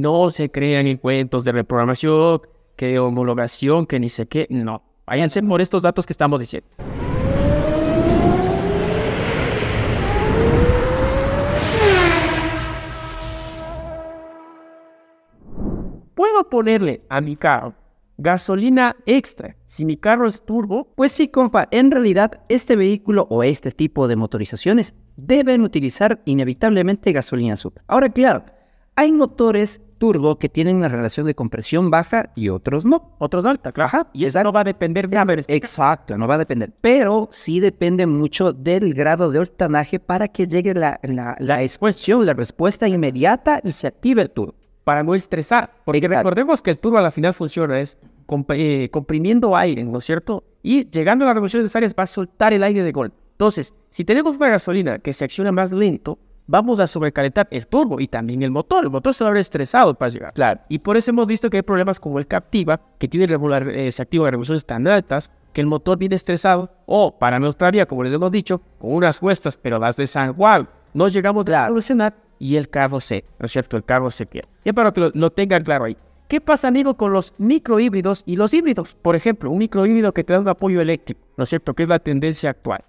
No se crean en cuentos de reprogramación, que de homologación, que ni sé qué. No. Váyanse por estos datos que estamos diciendo. Puedo ponerle a mi carro gasolina extra. Si mi carro es turbo, pues sí, compa, en realidad este vehículo o este tipo de motorizaciones deben utilizar inevitablemente gasolina super. Ahora, claro, hay motores turbo que tienen una relación de compresión baja y otros no. Otros alta, claro. y eso no va a depender de Exacto, no va a depender. Pero sí depende mucho del grado de hortanaje para que llegue la, la, la expresión, la respuesta inmediata y se active el turbo. Para no estresar, porque recordemos que el turbo a la final funciona es eh, comprimiendo aire, ¿no es cierto? Y llegando a las revoluciones necesarias va a soltar el aire de gol. Entonces, si tenemos una gasolina que se acciona más lento, vamos a sobrecalentar el turbo y también el motor. El motor se va a ver estresado para llegar. Claro. Y por eso hemos visto que hay problemas como el Captiva, que tiene regular, eh, se activa revoluciones tan altas, que el motor viene estresado, o para nuestra vía, como les hemos dicho, con unas cuestas, pero las de San Juan, no llegamos a solucionar y el carro se, ¿no es cierto? El carro se queda. Ya para que lo, lo tengan claro ahí. ¿Qué pasa, amigo, con los microhíbridos y los híbridos? Por ejemplo, un microhíbrido que te da un apoyo eléctrico, ¿no es cierto? Que es la tendencia actual.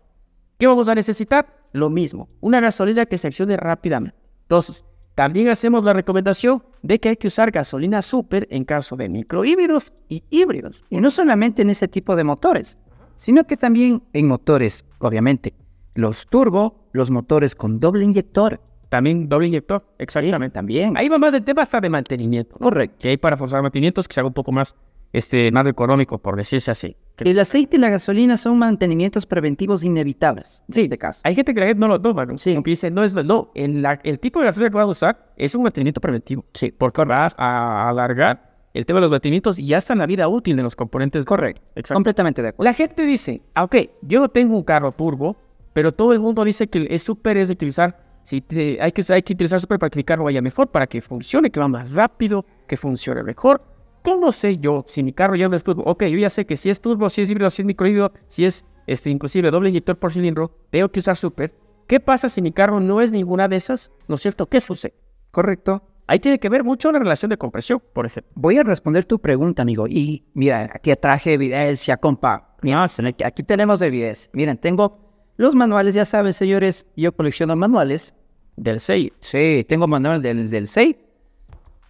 ¿Qué vamos a necesitar? lo mismo, una gasolina que se accione rápidamente. Entonces, también hacemos la recomendación de que hay que usar gasolina super en caso de microhíbridos y híbridos. Y no solamente en ese tipo de motores, sino que también en motores, obviamente, los turbo, los motores con doble inyector. También doble inyector, exactamente. también. Ahí va más de tema hasta de mantenimiento. Correcto. Que hay para forzar mantenimientos que se haga un poco más este, más económico, por decirse así. El aceite y la gasolina son mantenimientos preventivos inevitables. Sí, de caso. Hay gente que la gente no lo toma, ¿no? Sí. Dice, no es no, el, tipo de gasolina que vas a usar es un mantenimiento preventivo. Sí. Porque vas a alargar el tema de los mantenimientos y en la vida útil de los componentes. Correcto. Exacto. Completamente de acuerdo. La gente dice, ah, ok, yo no tengo un carro turbo, pero todo el mundo dice que es súper es utilizar si hay, que, hay que utilizar súper para que el carro vaya mejor, para que funcione, que va más rápido, que funcione mejor. ¿Cómo sé yo si mi carro ya no es turbo? Ok, yo ya sé que si es turbo, si es híbrido, si es microhíbrido, si es este, inclusive doble inyector por cilindro, tengo que usar super. ¿Qué pasa si mi carro no es ninguna de esas? ¿No es cierto? ¿Qué sucede? Correcto. Ahí tiene que ver mucho la relación de compresión, por ejemplo. Voy a responder tu pregunta, amigo. Y mira, aquí traje evidencia, compa. Mira, ah. aquí tenemos evidencia. Miren, tengo los manuales, ya saben, señores, yo colecciono manuales. Del SEI. Sí, tengo manual del, del SEI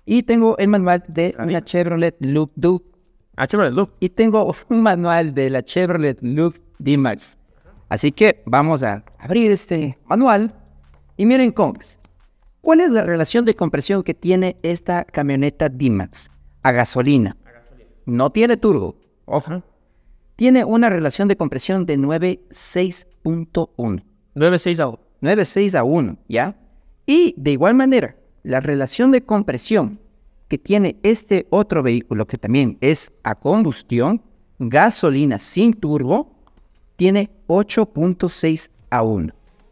y tengo el manual de una ah, Chevrolet Loop Duke. Ah, Chevrolet Loop. Y tengo un manual de la Chevrolet Loop D-Max. Así que vamos a abrir este manual. Y miren, Congress, ¿Cuál es la relación de compresión que tiene esta camioneta D-Max? A gasolina. A gasolina. No tiene turbo. Ojo. Tiene una relación de compresión de 9.6.1. 9.6 a 1. 9.6 a 1, ¿ya? Y de igual manera, la relación de compresión que tiene este otro vehículo, que también es a combustión, gasolina sin turbo, tiene 8.6 a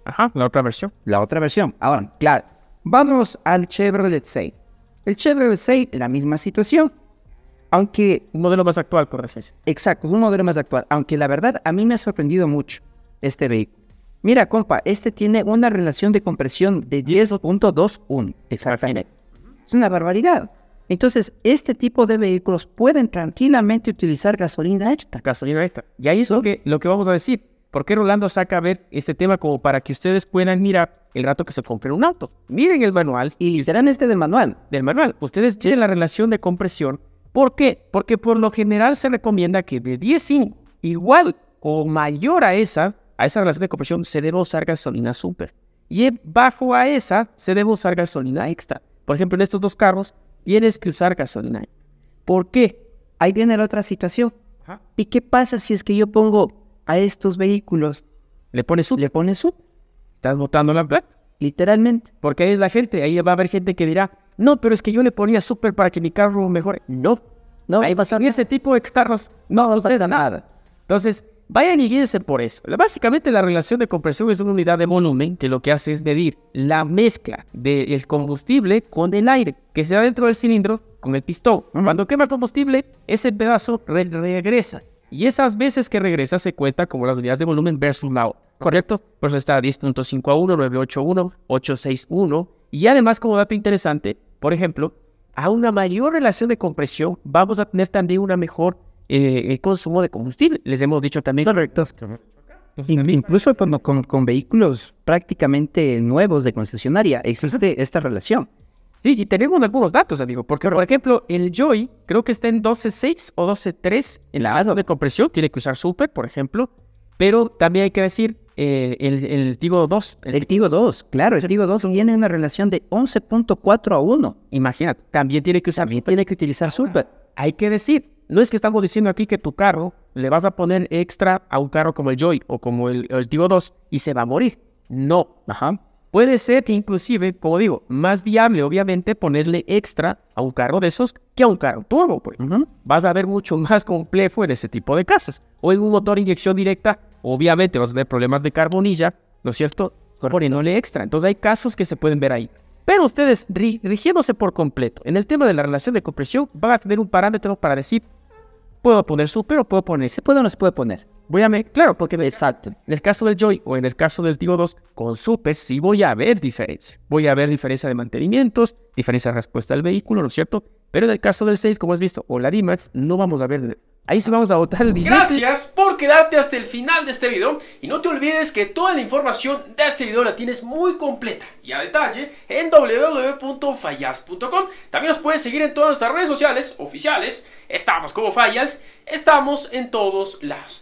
Ajá, la otra versión. La otra versión. Ahora, claro, vamos al Chevrolet 6. El Chevrolet 6, la misma situación. Aunque... Un modelo más actual, por decir. Exacto, un modelo más actual. Aunque la verdad, a mí me ha sorprendido mucho este vehículo. Mira, compa, este tiene una relación de compresión de 10.21. Exactamente. Es una barbaridad. Entonces, este tipo de vehículos pueden tranquilamente utilizar gasolina extra. Gasolina extra. Y ahí es lo que, vamos a decir. ¿Por qué Rolando saca a ver este tema como para que ustedes puedan mirar el rato que se compren un auto? Miren el manual. Y serán este del manual. Del manual. Ustedes tienen la relación de compresión. ¿Por qué? Porque por lo general se recomienda que de 10.5 igual o mayor a esa a esa relación de compresión se debe usar gasolina super. Y bajo a esa se debe usar gasolina extra. Por ejemplo, en estos dos carros tienes que usar gasolina. ¿Por qué? Ahí viene la otra situación. ¿Y qué pasa si es que yo pongo a estos vehículos? Le pones sub. Le pones sub. Estás botando la plata. Literalmente. Porque ahí es la gente. Ahí va a haber gente que dirá, no, pero es que yo le ponía super para que mi carro mejore. No. No. Ahí va a ese tipo de carros no, no, nada. Entonces, Vayan y guíense por eso. Básicamente la relación de compresión es una unidad de volumen que lo que hace es medir la mezcla del combustible con el aire que se da dentro del cilindro con el pistón. Cuando quema el combustible, ese pedazo regresa. Y esas veces que regresa se cuenta como las unidades de volumen versus la ¿Correcto? Por eso está 10.5 a 1, 981, 861. Y además, como dato interesante, por ejemplo, a una mayor relación de compresión vamos a tener también una mejor eh, el consumo de combustible. Les hemos dicho también. Correcto. incluso con, con, vehículos prácticamente nuevos de concesionaria existe esta relación. Sí, y tenemos algunos datos, amigo, porque por ejemplo, el Joy creo que está en 12.6 o 12.3 en la base de compresión, tiene que usar Super, por ejemplo, pero también hay que decir eh, el, el Tigo 2. El, Tigo 2, claro, el Tigo 2 tiene una relación de 11.4 a 1. Imagínate, también tiene que usar tiene que utilizar Super hay que decir, no es que estamos diciendo aquí que tu carro le vas a poner extra a un carro como el Joy o como el, Tivo 2 y se va a morir. No. Ajá. Puede ser que inclusive, como digo, más viable obviamente ponerle extra a un carro de esos que a un carro turbo. Pues. Vas a ver mucho más complejo en ese tipo de casos. O en un motor inyección directa, obviamente vas a tener problemas de carbonilla, ¿no es cierto? Poniéndole extra. Entonces hay casos que se pueden ver ahí. Pero ustedes, rigiéndose por completo en el tema de la relación de compresión, van a tener un parámetro para decir, puedo poner super o puedo poner, se puede o no se puede poner. Voy a ver, claro, porque exacto. En el caso del Joy o en el caso del Tigo 2, con super sí voy a ver diferencia. Voy a ver diferencia de mantenimientos, diferencia de respuesta del vehículo, ¿no es cierto? Pero en el caso del Safe, como has visto, o la DIMAX, no vamos a ver Ahí sí vamos a votar el billete. Gracias por quedarte hasta el final de este video y no te olvides que toda la información de este video la tienes muy completa y a detalle en www.fallas.com. También nos puedes seguir en todas nuestras redes sociales oficiales. Estamos como Fallas, estamos en todos lados.